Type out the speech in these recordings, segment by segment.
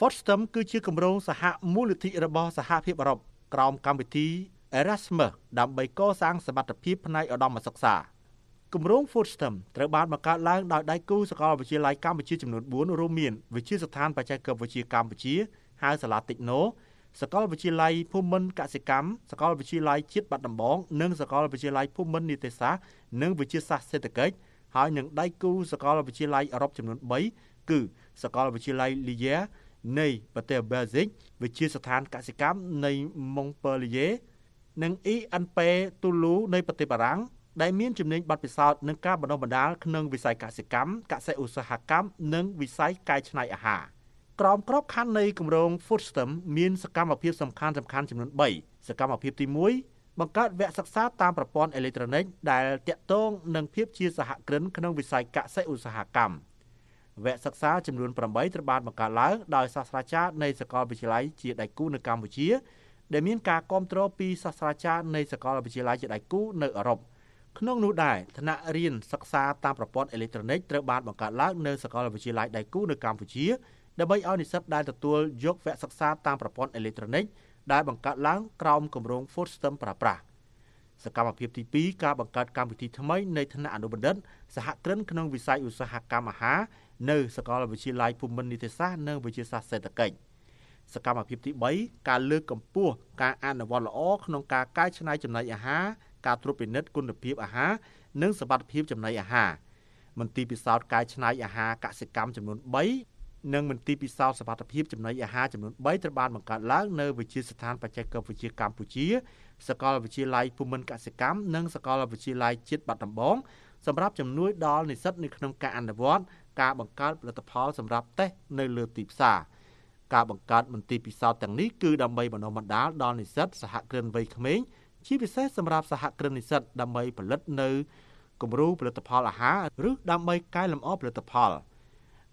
Forstem គឺជាគម្រោងសហមូលនិធិរបស់សហភាពអឺរ៉ុបក្រោមកម្មវិធី Erasmus ដើម្បីកសាងសមត្ថភាពផ្នែកឧត្តមសិក្សាគម្រោង Forstem ត្រូវបានបង្កើតឡើងដោយដៃគូសាកលវិទ្យាល័យកម្ពុជាចំនួន4រួមមានវិទ្យាស្ថានបច្ចេកវិទ្យាកម្ពុជាហៅសាលាតិចណូសាកលវិទ្យាល័យភូមិន្ទកសិកម្មសាកលវិទ្យាល័យជាតិបាត់ដំបងនិងសាកលវិទ្យាល័យភូមិន្ទនីតិសាស្ត្រនិងវិទ្យាសាស្ត្រសេដ្ឋកិច្ចហើយ នឹងដៃគូសាកលវិទ្យាល័យអឺរ៉ុបចំនួន3គឺសាកលវិទ្យាល័យ Lier នៃប្រទេសបែលហ្សិកវិជាស្ថានកសិកម្មនៃម៉ុងពើលីយេ និង ENP ទូលូនៃប្រទេសបារាំងដែលមានចំណេញបទពិសោធន៍នឹងការបណ្ដុះបណ្ដាលក្នុងវិស័យកសិកម្មកសិឧស្សាហកម្មនិងវិស័យកែច្នៃអាហារក្រោមក្របខ័ណ្ឌនៃគម្រោង Foodstem មាន សកម្មភាពសំខាន់សំខាន់ចំនួន3សកម្មភាពទី1បង្កើតវគ្គសិក្សាតាមប្រព័ន្ធអេឡិចត្រូនិកដែលតាក់ទងនឹងភាពជាសហគ្រិនក្នុងវិស័យកសិឧស្សាហកម្មវគ្គសិក្សាចំនួន8ត្រូវបានបង្កើតឡើងដោយសាស្ត្រាចារ្យនៃសាកលវិទ្យាល័យជាដៃគូនៅកម្ពុជាដែលមានការគ្រប់គ្រងពីសាស្ត្រាចារ្យនៃសាកលវិទ្យាល័យជាដៃគូនៅអឺរ៉ុបក្នុងនោះដែរថ្នាក់រៀនសិក្សាតាមប្រព័ន្ធអេເລັກត្រូនិកត្រូវបានបង្កើតឡើងនៅសាកលវិទ្យាល័យដៃគូនៅកម្ពុជាដើម្បីឲ្យនិស្សិតដែលទទួលយកវគ្គសិក្សាតាមប្រព័ន្ធអេເລັກត្រូនិកដែលបង្កើតឡើងក្រោមគម្រោង Food System ប្រើប្រាស់សកម្មភាពទី2ការបង្កើតកម្មវិធីថ្មីនៃថ្នាក់អនុបណ្ឌិតសហគ្រិនក្នុងវិស័យឧស្សាហកម្មអាហារនៅសាកលវិទ្យាល័យភូមិន្ទនីតិសាស្ត្រនិងវិទ្យាសាស្ត្រសេដ្ឋកិច្ចសកម្មភាពទី3ការលើកកម្ពស់ការអនុវត្តល្អក្នុងការកែច្នៃចំណីអាហារការត្រួតពិនិត្យគុណភាពអាហារ និងសមត្ថភាពចំណីអាហារមន្ទីរពិសោធន៍កែច្នៃអាហារកសិកម្មចំនួន3និងមន្ទីរពិសោធន៍សមត្ថភាពចំណីអាហារចំនួន3ត្រូវបានបង្កើតឡើងនៅវិទ្យាស្ថានបច្ចេកវិទ្យាកម្ពុជាសាកលវិទ្យាល័យភូមិន្ទកសិកម្មនិងសាកលវិទ្យាល័យជាតិបាត់ដំបងសម្រាប់ជំនួយដល់និស្សិតនៅក្នុងការអនុវត្តការបង្កើតផលិតផលសម្រាប់តេស្តនៅលើទីផ្សារការបង្កើតមន្ទីរពិសោធន៍ទាំងនេះគឺដើម្បីបណ្ដុះបណ្ដាលដល់និស្សិតសហគ្រិនវ័យក្មេងជាពិសេសសម្រាប់សហគ្រិននិស្សិតដើម្បីផលិតនៅគំរូផលិតផលអាហារឬដើម្បីកែលម្អផលិតផល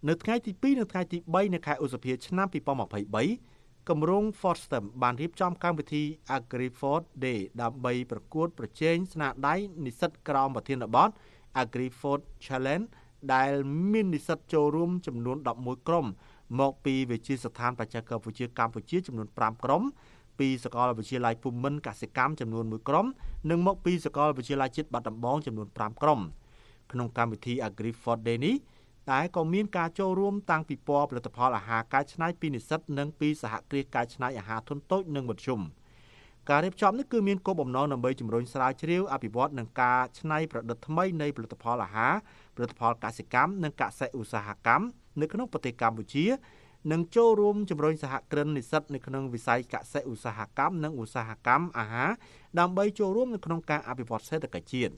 នៅថ្ងៃទី2និងថ្ងៃទី3នៃខែឧសភាឆ្នាំ2023គម្រោង Forstem បានរៀបចំកម្មវិធី AgriFord Day ដើម្បីប្រកួតប្រជែងស្នាដៃនិស្សិតក្រោមប្រធានបទ AgriFord Challenge ដែលមាននិស្សិតចូលរួមចំនួន11ក្រុម មកពីវិទ្យាស្ថានបច្ចេកវិទ្យាកម្ពុជាចំនួន5ក្រុមពីសាកលវិទ្យាល័យភូមិន្ទកសិកម្មចំនួន1ក្រុម និងមកពីសាកលវិទ្យាល័យជាតិបាត់ដំបងចំនួន5ក្រុមក្នុងកម្មវិធី Agri Food Day នេះតែក៏មានការចូលរួម តាំងពីពណ៌ផលិតផលអាហារកែច្នៃពីនិស្សិតនិងពីសហគ្រាសកែច្នៃអាហារធុនតូចនិងមធ្យម។ការរៀបចំនេះគឺមានគោលបំណងដើម្បីជំរុញស្រាវជ្រាវអភិវឌ្ឍនិងការច្នៃប្រឌិតថ្មីនៃផលិតផលអាហារផលិតផលកសិកម្មនិងកសិឧស្សាហកម្មនៅក្នុងប្រទេសកម្ពុជានិងចូលរួមជំរុញសហគ្រិននិស្សិតនៅក្នុងវិស័យកសិឧស្សាហកម្មនិងឧស្សាហកម្មអាហារដើម្បីចូលរួមនៅក្នុងការអភិវឌ្ឍសេដ្ឋកិច្ចជាតិ។